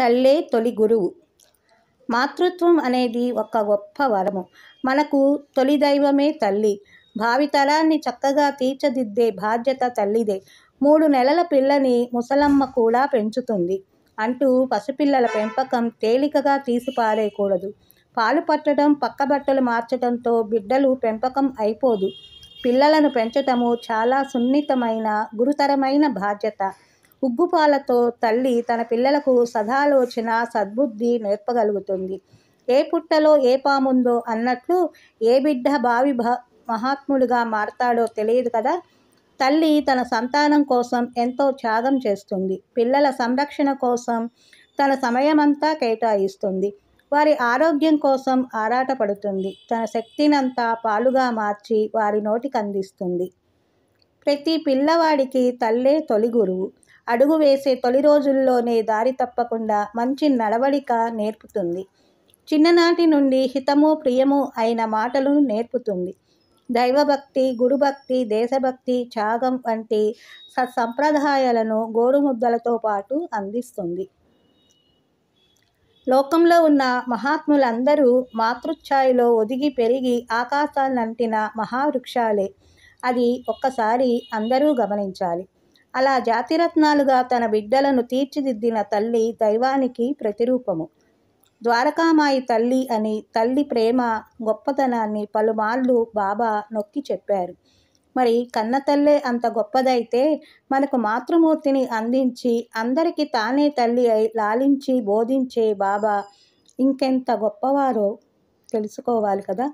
తల్లే తొలి గురువు మాతృత్వం అనేది ఒక గొప్ప వరము మనకు తొలి దైవమే తల్లి భావితరాన్ని చక్కగా తీర్చదిద్దే బాధ్యత తల్లిదే మూడు నెలల పిల్లని ముసలమ్మ కూడా పెంచుతుంది అంటూ పసిపిల్లల పెంపకం తేలికగా తీసిపారేయకూడదు పాలు పట్టడం పక్క బట్టలు మార్చడంతో బిడ్డలు పెంపకం అయిపోదు పిల్లలను పెంచటము చాలా సున్నితమైన గురుతరమైన బాధ్యత ఉగ్గుపాలతో తల్లి తన పిల్లలకు సదాలోచన సద్బుద్ధి నేర్పగలుగుతుంది ఏ పుట్టలో ఏ పాముందో అన్నట్లు ఏ బిడ్డ భావి మహాత్ముడిగా మారతాడో తెలియదు కదా తల్లి తన సంతానం కోసం ఎంతో త్యాగం చేస్తుంది పిల్లల సంరక్షణ కోసం తన సమయమంతా కేటాయిస్తుంది వారి ఆరోగ్యం కోసం ఆరాటపడుతుంది తన శక్తినంతా పాలుగా మార్చి వారి నోటికి అందిస్తుంది ప్రతి పిల్లవాడికి తల్లే తొలి గురువు అడుగు వేసే తొలి రోజుల్లోనే దారి తప్పకుండా మంచి నడవడిక నేర్పుతుంది చిన్ననాటి నుండి హితము ప్రియము అయిన మాటలు నేర్పుతుంది దైవభక్తి గురుభక్తి దేశభక్తి త్యాగం వంటి సత్సంప్రదాయాలను గోరుముద్దలతో పాటు అందిస్తుంది లోకంలో ఉన్న మహాత్ములందరూ మాతృఛాయిలో ఒదిగి పెరిగి ఆకాశాన్నంటిన మహావృక్షాలే అది ఒక్కసారి అందరూ గమనించాలి అలా జాతిరత్నాలుగా తన బిడ్డలను తీర్చిదిద్దిన తల్లి దైవానికి ప్రతిరూపము ద్వారకామాయి తల్లి అని తల్లి ప్రేమ గొప్పతనాన్ని పలుమార్లు బాబా నొక్కి చెప్పారు మరి కన్నతల్లే అంత గొప్పదైతే మనకు మాతృమూర్తిని అందించి అందరికీ తానే తల్లి అయి లాలించి బోధించే బాబా ఇంకెంత గొప్పవారో తెలుసుకోవాలి కదా